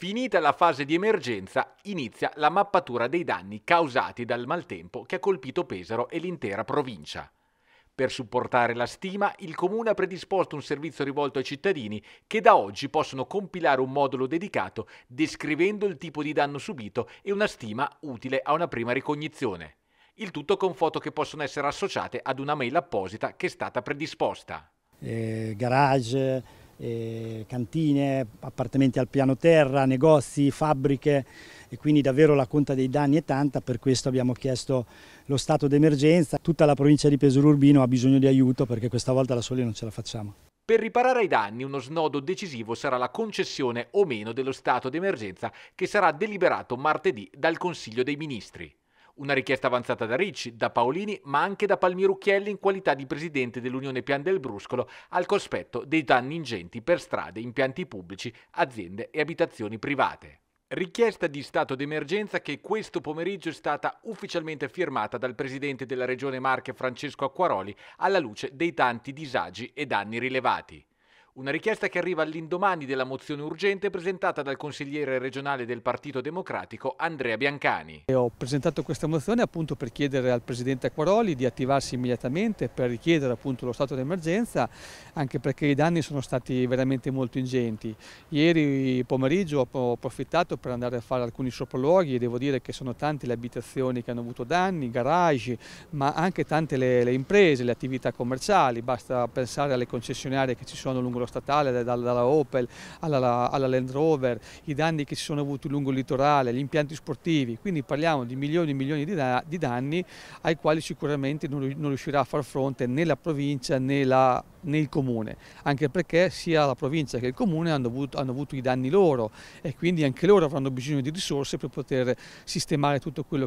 Finita la fase di emergenza, inizia la mappatura dei danni causati dal maltempo che ha colpito Pesaro e l'intera provincia. Per supportare la stima, il Comune ha predisposto un servizio rivolto ai cittadini che da oggi possono compilare un modulo dedicato descrivendo il tipo di danno subito e una stima utile a una prima ricognizione. Il tutto con foto che possono essere associate ad una mail apposita che è stata predisposta. Eh, garage, eh, cantine, appartamenti al piano terra, negozi, fabbriche e quindi davvero la conta dei danni è tanta, per questo abbiamo chiesto lo stato d'emergenza. Tutta la provincia di Pesaro Urbino ha bisogno di aiuto perché questa volta da soli non ce la facciamo. Per riparare ai danni uno snodo decisivo sarà la concessione o meno dello stato d'emergenza che sarà deliberato martedì dal Consiglio dei Ministri. Una richiesta avanzata da Ricci, da Paolini, ma anche da Palmirucchielli in qualità di presidente dell'Unione Pian del Bruscolo, al cospetto dei danni ingenti per strade, impianti pubblici, aziende e abitazioni private. Richiesta di stato d'emergenza che questo pomeriggio è stata ufficialmente firmata dal presidente della Regione Marche Francesco Acquaroli alla luce dei tanti disagi e danni rilevati. Una richiesta che arriva all'indomani della mozione urgente presentata dal consigliere regionale del Partito Democratico Andrea Biancani. Ho presentato questa mozione appunto per chiedere al Presidente Acquaroli di attivarsi immediatamente per richiedere appunto lo stato d'emergenza anche perché i danni sono stati veramente molto ingenti. Ieri pomeriggio ho approfittato per andare a fare alcuni sopralluoghi e devo dire che sono tante le abitazioni che hanno avuto danni, garage, ma anche tante le, le imprese, le attività commerciali, basta pensare alle concessionarie che ci sono lungo la statale, dalla, dalla Opel alla, alla, Land Rover, i danni che si sono avuti lungo il litorale, gli impianti sportivi, quindi parliamo di milioni e milioni di, da, di danni ai quali sicuramente non, non, riuscirà a far fronte né la provincia né, la, né, il comune, anche perché sia la provincia che il comune hanno avuto, hanno avuto i danni loro e quindi anche loro avranno bisogno di risorse per poter sistemare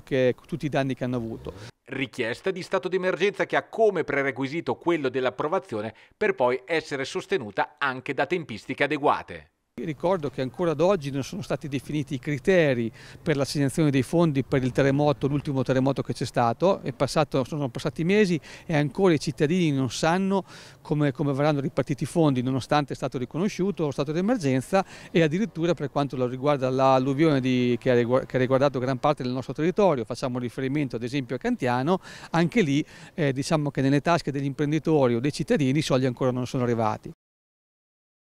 che, tutti i danni che hanno avuto richiesta di stato d'emergenza che ha come prerequisito quello dell'approvazione per poi essere sostenuta anche da tempistiche adeguate. Ricordo che ancora ad oggi non sono stati definiti i criteri per l'assegnazione dei fondi per il terremoto, l'ultimo terremoto che c'è stato, passato, sono passati mesi e ancora i cittadini non sanno come, come verranno ripartiti i fondi nonostante è stato riconosciuto lo stato d'emergenza e addirittura per quanto riguarda l'alluvione che, ha riguardato gran parte del nostro territorio, facciamo riferimento ad esempio a Cantiano, anche lì eh, diciamo che nelle tasche degli imprenditori o dei cittadini i soldi ancora non sono arrivati.